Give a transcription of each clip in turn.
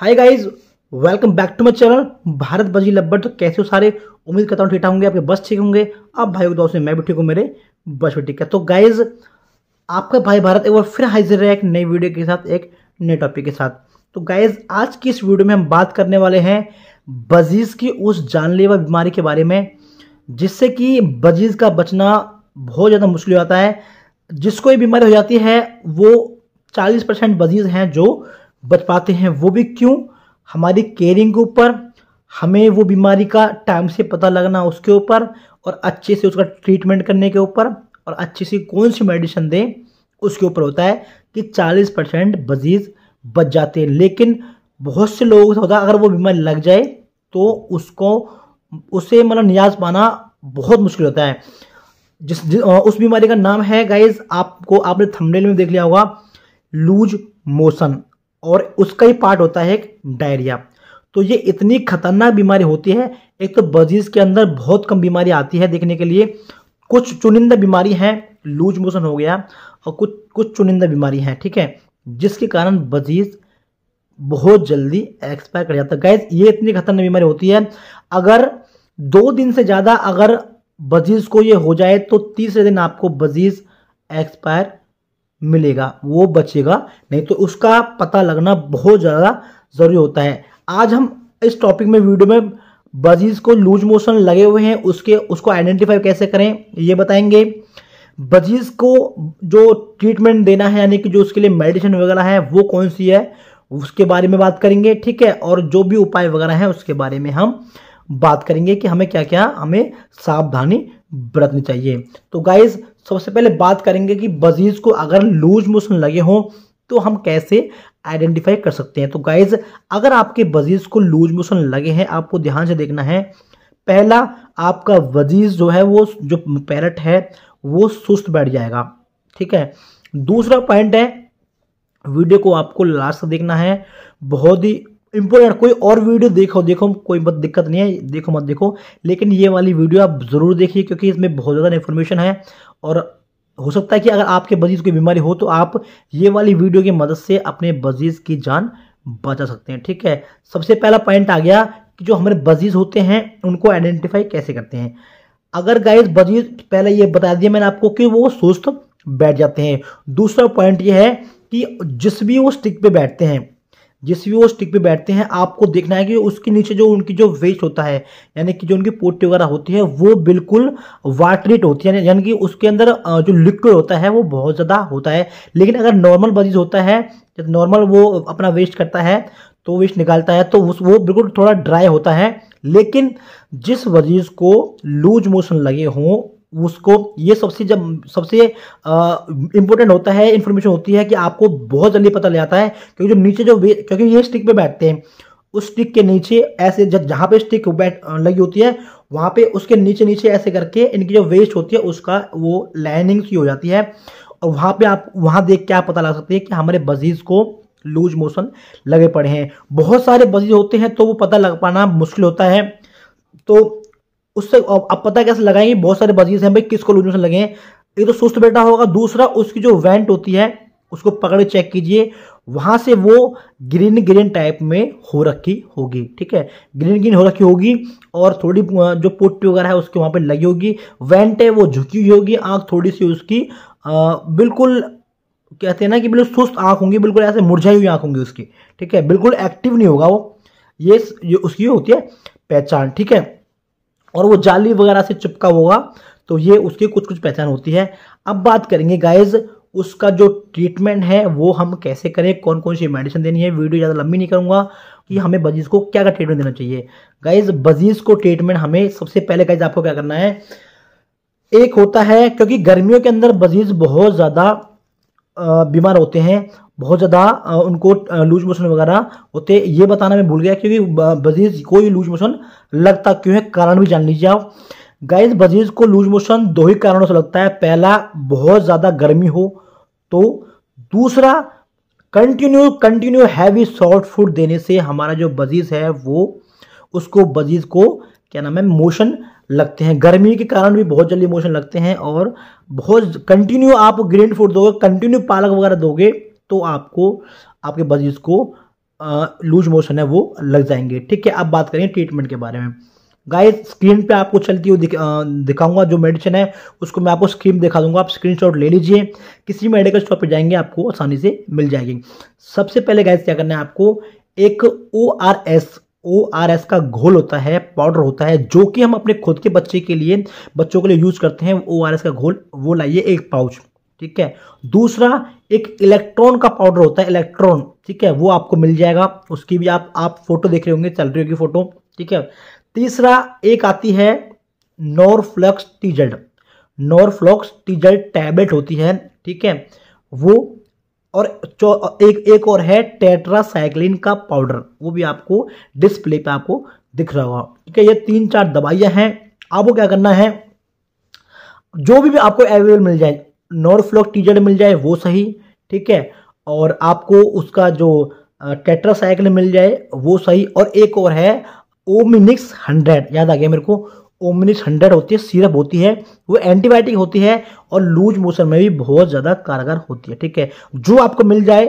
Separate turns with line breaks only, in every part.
hi guys welcome back to my channel Bharat budgie लब्बर तो कैसे हो सारे उम्मीद करता हूँ ठीक होंगे आपके बस ठीक होंगे आप भाई को दोस्तों मैं भी ठीक हूँ मेरे बस भी ठीक है तो गाइज आपका भाई भारत एक बार फिर हाजिर है एक नई वीडियो के साथ एक नए टॉपिक के साथ तो गाइज आज की इस वीडियो में हम बात करने वाले हैं बजीज़ की उस जानलेवा बीमारी के बारे में जिससे कि बजीज़ का बचना बहुत ज़्यादा मुश्किल हो जाता है जिसको ये बीमारी हो जाती है वो चालीस परसेंट बजीज़ हैं जो बच पाते हैं वो भी क्यों हमारी केयरिंग के ऊपर हमें वो बीमारी का टाइम से पता लगना उसके ऊपर और अच्छे से उसका ट्रीटमेंट करने के ऊपर और अच्छे से कौन सी मेडिसिन दें उसके ऊपर होता है कि 40 परसेंट बजीज बच जाते हैं लेकिन बहुत से लोगों से होता है अगर वो बीमारी लग जाए तो उसको उसे मतलब न्याज पाना बहुत मुश्किल होता है जिस, जिस उस बीमारी का नाम है गाइज आपको आपने थमलेल में देख लिया होगा लूज मोशन और उसका ही पार्ट होता है डायरिया तो ये इतनी खतरनाक बीमारी होती है एक तो बजीज के अंदर बहुत कम बीमारी आती है देखने के लिए कुछ चुनिंदा बीमारी हैं लूज मोशन हो गया और कुछ कुछ चुनिंदा बीमारी हैं ठीक है जिसके कारण बजीज बहुत जल्दी एक्सपायर कर जाता है गैस ये इतनी खतरनाक बीमारी होती है अगर दो दिन से ज़्यादा अगर बजीज को ये हो जाए तो तीसरे दिन आपको बजीज एक्सपायर मिलेगा वो बचेगा नहीं तो उसका पता लगना बहुत ज़्यादा ज़रूरी होता है आज हम इस टॉपिक में वीडियो में बजीज को लूज मोशन लगे हुए हैं उसके उसको आइडेंटिफाई कैसे करें ये बताएंगे बजीज को जो ट्रीटमेंट देना है यानी कि जो उसके लिए मेडिसिन वगैरह है वो कौन सी है उसके बारे में बात करेंगे ठीक है और जो भी उपाय वगैरह हैं उसके बारे में हम बात करेंगे कि हमें क्या क्या हमें सावधानी बरतनी चाहिए तो गाइज सबसे पहले बात करेंगे कि बजीज को अगर लूज मोशन लगे हों तो हम कैसे आइडेंटिफाई कर सकते हैं तो गाइज अगर आपके बजीज को लूज मोशन लगे हैं आपको ध्यान से देखना है पहला आपका वजीज जो है वो जो पैरट है वो सुस्त बैठ जाएगा ठीक है दूसरा पॉइंट है वीडियो को आपको लास्ट देखना है बहुत ही इम्पोर्टेंट कोई और वीडियो देखो देखो कोई मत दिक्कत नहीं है देखो मत देखो लेकिन ये वाली वीडियो आप ज़रूर देखिए क्योंकि इसमें बहुत ज़्यादा इन्फॉर्मेशन है और हो सकता है कि अगर आपके बजीज कोई बीमारी हो तो आप ये वाली वीडियो की मदद से अपने बजीज की जान बचा सकते हैं ठीक है सबसे पहला पॉइंट आ गया कि जो हमारे बजीज होते हैं उनको आइडेंटिफाई कैसे करते हैं अगर गाइज बजीज पहले ये बता दिया मैंने आपको कि वो सुस्त बैठ जाते हैं दूसरा पॉइंट ये है कि जिस भी वो स्टिक पे बैठते हैं जिस भी वो स्टिक पे बैठते हैं आपको देखना है कि उसके नीचे जो उनकी जो वेस्ट होता है यानी कि जो उनकी पोटी वगैरह होती है वो बिल्कुल वाटरेट होती है यानी कि उसके अंदर जो लिक्विड होता है वो बहुत ज़्यादा होता है लेकिन अगर नॉर्मल मरीज होता है जब नॉर्मल वो अपना वेस्ट करता है तो वेस्ट निकालता है तो वो बिल्कुल थोड़ा ड्राई होता है लेकिन जिस मरीज को लूज मोशन लगे हों उसको ये सबसे जब सबसे इम्पोर्टेंट होता है इन्फॉर्मेशन होती है कि आपको बहुत जल्दी पता लग जाता है क्योंकि जो नीचे जो क्योंकि ये स्टिक पे बैठते हैं उस स्टिक के नीचे ऐसे जब जहाँ पे स्टिक बैठ लगी होती है वहाँ पे उसके नीचे नीचे ऐसे करके इनकी जो वेस्ट होती है उसका वो लाइनिंग सी हो जाती है और वहाँ पे आप वहाँ देख के आप पता लगा सकते हैं कि हमारे बजीज़ को लूज मोशन लगे पड़े हैं बहुत सारे बजीज होते हैं तो वो पता लग पाना मुश्किल होता है तो उससे अब पता कैसे लगाएंगे बहुत सारे बजीज हैं भाई किसको लूजन लगे हैं एक तो सुस्त बैठा होगा दूसरा उसकी जो वेंट होती है उसको पकड़ चेक कीजिए वहां से वो ग्रीन ग्रीन टाइप में हो रखी होगी ठीक है ग्रीन ग्रीन हो रखी होगी और थोड़ी जो पुट्टी वगैरह है उसके वहां पे लगी होगी वेंट है वो झुकी हुई होगी आंख थोड़ी सी उसकी आ, बिल्कुल कहते हैं ना कि बिल्कुल सुस्त आंख होंगी बिल्कुल ऐसे मुरझाई हुई आंख होंगी उसकी ठीक है बिल्कुल एक्टिव नहीं होगा वो ये, ये उसकी होती है पहचान ठीक है और वो जाली वगैरह से चिपका होगा तो ये उसकी कुछ कुछ पहचान होती है अब बात करेंगे गाइज उसका जो ट्रीटमेंट है वो हम कैसे करें कौन कौन सी मेडिसिन देनी है वीडियो ज़्यादा लंबी नहीं करूँगा कि हमें बजीज को क्या क्या ट्रीटमेंट देना चाहिए गाइज बजीज को ट्रीटमेंट हमें सबसे पहले गाइज आपको क्या करना है एक होता है क्योंकि गर्मियों के अंदर बजीज बहुत ज़्यादा बीमार होते हैं बहुत ज़्यादा उनको लूज मोशन वगैरह होते ये बताना मैं भूल गया क्योंकि बजीज को ही लूज मोशन लगता क्यों है कारण भी जान लीजिए आप गाइज बजीज को लूज मोशन दो ही कारणों से लगता है पहला बहुत ज़्यादा गर्मी हो तो दूसरा continue continue heavy soft food देने से हमारा जो बजीज है वो उसको बजीज को क्या नाम है मोशन लगते हैं गर्मी के कारण भी बहुत जल्दी मोशन लगते हैं और बहुत कंटिन्यू आप ग्रीन फूड दोगे कंटिन्यू पालक वगैरह दोगे तो आपको आपके बजीज को लूज मोशन है वो लग जाएंगे ठीक है अब बात करें ट्रीटमेंट के बारे में गाय स्क्रीन पे आपको चलती हुई दिख, दिखाऊंगा जो मेडिसिन है उसको मैं आपको स्क्रीन दिखा दूंगा आप स्क्रीनशॉट ले लीजिए किसी मेडिकल स्टोर पे जाएंगे आपको आसानी से मिल जाएगी सबसे पहले गाय क्या करना है आपको एक O R S O R S का घोल होता है पाउडर होता है जो कि हम अपने खुद के बच्चे के लिए बच्चों के लिए यूज करते हैं ओ आर एस का घोल वो लाइए एक पाउच ठीक है दूसरा एक इलेक्ट्रॉन का पाउडर होता है इलेक्ट्रॉन ठीक है वो आपको मिल जाएगा उसकी भी आप आप फोटो देख रहे होंगे चल रही होगी फोटो ठीक है तीसरा एक आती है नॉरफ्लक्स टीजल्ट नॉरफ्लॉक्स टीजल्ट टैबलेट होती है ठीक है वो और एक एक और है टेट्रासाइक्लिन का पाउडर वो भी आपको डिस्प्ले पे आपको दिख रहा होगा ठीक है ये तीन चार दवाइयां हैं आपको क्या करना है जो भी, भी आपको अवेलेबल मिल जाए नॉर्फ्लॉक टीजर मिल जाए वो सही ठीक है और आपको उसका जो टेट्रासाइक्लिन मिल जाए वो सही और एक और है ओमिनिक्स हंड्रेड याद आ गया मेरे को ओमनिस हंड्रेड होती है सिरप होती है वो एंटीबायोटिक होती है और लूज मोशन में भी बहुत ज़्यादा कारगर होती है ठीक है जो आपको मिल जाए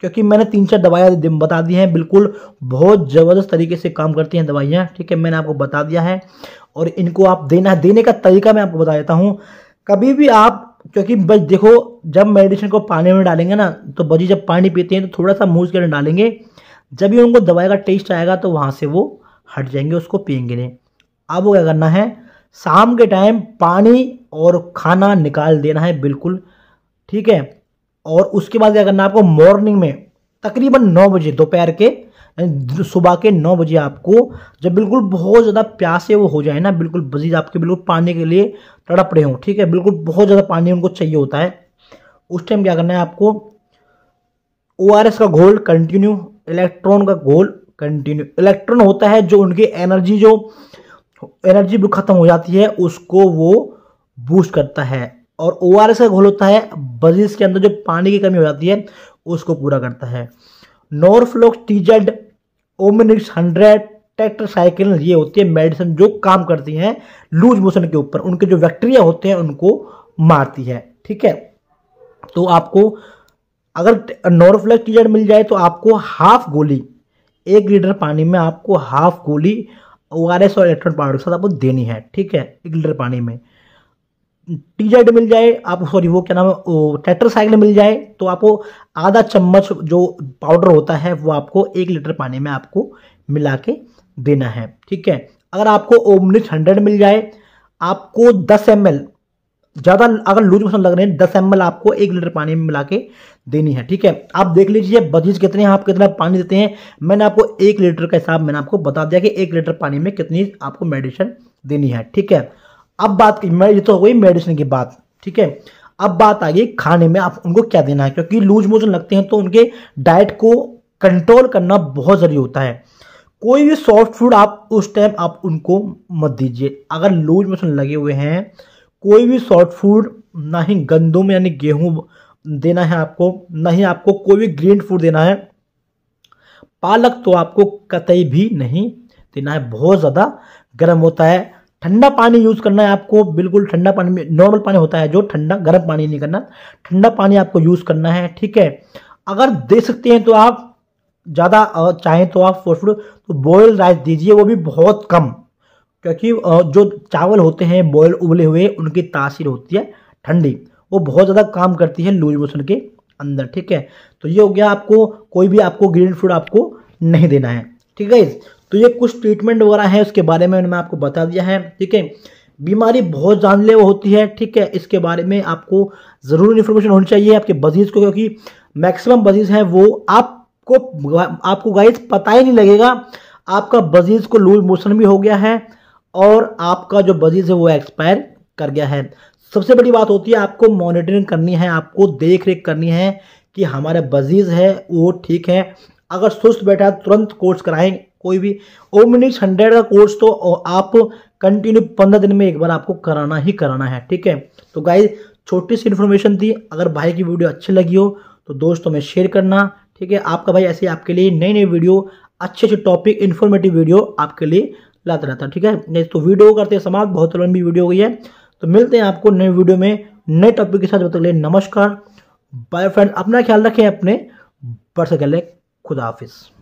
क्योंकि मैंने तीन चार दवाइयाँ बता दी हैं बिल्कुल बहुत ज़बरदस्त तरीके से काम करती हैं दवाइयाँ ठीक है मैंने आपको बता दिया है और इनको आप देना देने का तरीका मैं आपको बता देता हूँ कभी भी आप क्योंकि बस देखो जब मेडिसिन को पानी में डालेंगे ना तो बजी जब पानी पीते हैं तो थोड़ा सा मूज कर डालेंगे जब भी उनको दवाई का टेस्ट आएगा तो वहाँ से वो हट जाएंगे उसको पियेंगे नहीं आपको क्या करना है शाम के टाइम पानी और खाना निकाल देना है बिल्कुल ठीक है और उसके बाद क्या करना है आपको मॉर्निंग में तकरीबन नौ बजे दोपहर के सुबह के नौ बजे आपको जब बिल्कुल बहुत ज़्यादा प्यासे वो हो जाए ना बिल्कुल बजीज आपके बिल्कुल पानी के लिए तड़प रहे हों ठीक है बिल्कुल बहुत ज़्यादा पानी उनको चाहिए होता है उस टाइम क्या करना है आपको ओ का घोल कंटिन्यू इलेक्ट्रॉन का घोल कंटिन्यू इलेक्ट्रॉन होता है जो उनकी एनर्जी जो एनर्जी भी खत्म हो जाती है उसको वो बूस्ट करता है और ओ आर एस का घोल होता है बजीज के अंदर जो पानी की कमी हो जाती है उसको पूरा करता है नोरफ्लोक्स टीजेड ओमिनिक्स हंड्रेड ट्रैक्टर साइकिल ये होती है मेडिसिन जो काम करती हैं लूज मोशन के ऊपर उनके जो बैक्टीरिया होते हैं उनको मारती है ठीक है तो आपको अगर नोरफ्लेक्स टीजेड मिल जाए तो आपको हाफ गोली एक लीटर पानी में आपको हाफ गोली ओ आर एस और इलेक्ट्रॉन पाउडर के साथ आपको देनी है ठीक है एक लीटर पानी में टी जेड मिल जाए आपको सॉरी वो क्या नाम है साइकिल मिल जाए तो आपको आधा चम्मच जो पाउडर होता है वो आपको एक लीटर पानी में आपको मिला के देना है ठीक है अगर आपको ओमनिच हंड्रेड मिल जाए आपको दस एम एल ज़्यादा अगर लूज मोशन लग रहे हैं दस एम आपको एक लीटर पानी में मिला के देनी है ठीक है आप देख लीजिए बजीज कितने आप कितना पानी देते हैं मैंने आपको एक लीटर का हिसाब मैंने आपको बता दिया कि एक लीटर पानी में कितनी आपको मेडिसिन देनी है ठीक है अब बात की मैं ये तो हो गई मेडिसिन की बात ठीक है अब बात आ गई खाने में आप उनको क्या देना है क्योंकि लूज मोशन लगते हैं तो उनके डाइट को कंट्रोल करना बहुत ज़रूरी होता है कोई भी सॉफ्ट फूड आप उस टाइम आप उनको मत दीजिए अगर लूज मोशन लगे हुए हैं कोई भी सॉफ्ट फूड ना ही गंदुम यानी गेहूं देना है आपको ना ही आपको कोई भी ग्रीन फूड देना है पालक तो आपको कतई भी नहीं देना है बहुत ज़्यादा गर्म होता है ठंडा पानी यूज़ करना है आपको बिल्कुल ठंडा पानी में नॉर्मल पानी होता है जो ठंडा गर्म पानी नहीं करना ठंडा पानी आपको यूज़ करना है ठीक है अगर दे सकते हैं तो आप ज़्यादा चाहें तो आप फूड तो बॉयल राइस दीजिए वो भी बहुत कम क्योंकि जो चावल होते हैं बॉयल उबले हुए उनकी तासीर होती है ठंडी वो बहुत ज़्यादा काम करती है लूज मोशन के अंदर ठीक है तो ये हो गया आपको कोई भी आपको ग्रीन फूड आपको नहीं देना है ठीक है तो ये कुछ ट्रीटमेंट वगैरह है उसके बारे में मैंने आपको बता दिया है ठीक है बीमारी बहुत जानलेवा होती है ठीक है इसके बारे में आपको ज़रूर इन्फॉर्मेशन होनी चाहिए आपके बजीज़ को क्योंकि मैक्सिमम बजीज़ हैं वो आपको आपको गाइज पता ही नहीं लगेगा आपका बजीज़ को लूज मोशन भी हो गया है और आपका जो बजीज है वो एक्सपायर कर गया है सबसे बड़ी बात होती है आपको मॉनिटरिंग करनी है आपको देख रेख करनी है कि हमारा बजीज है वो ठीक है अगर सुस्त बैठा है तुरंत कोर्स कराएं कोई भी ओमिनिक्स हंड्रेड का कोर्स तो आप कंटिन्यू पंद्रह दिन में एक बार आपको कराना ही कराना है ठीक है तो गाइज छोटी सी इन्फॉर्मेशन थी अगर भाई की वीडियो अच्छी लगी हो तो दोस्तों में शेयर करना ठीक है आपका भाई ऐसे आपके लिए नई नई वीडियो अच्छे अच्छे टॉपिक इन्फॉर्मेटिव वीडियो आपके लिए लाता रहता ठीक है तो वीडियो करते हैं समाप्त बहुत लंबी वीडियो हुई है तो मिलते हैं आपको नए वीडियो में नए टॉपिक के साथ जब तक ले नमस्कार बाय फ्रेंड अपना ख्याल रखें अपने बढ़ सकें खुदा हाफिज़